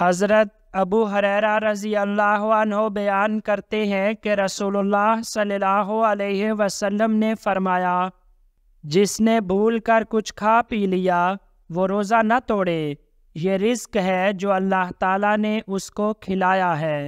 हज़रत अबू हरेरा रज़ी अल्लाह बयान करते हैं कि रसूलुल्लाह सल्लल्लाहु अलैहि वसल्लम ने फरमाया जिसने भूल कर कुछ खा पी लिया वो रोज़ा न तोड़े ये रिस्क है जो अल्लाह ताला ने उसको खिलाया है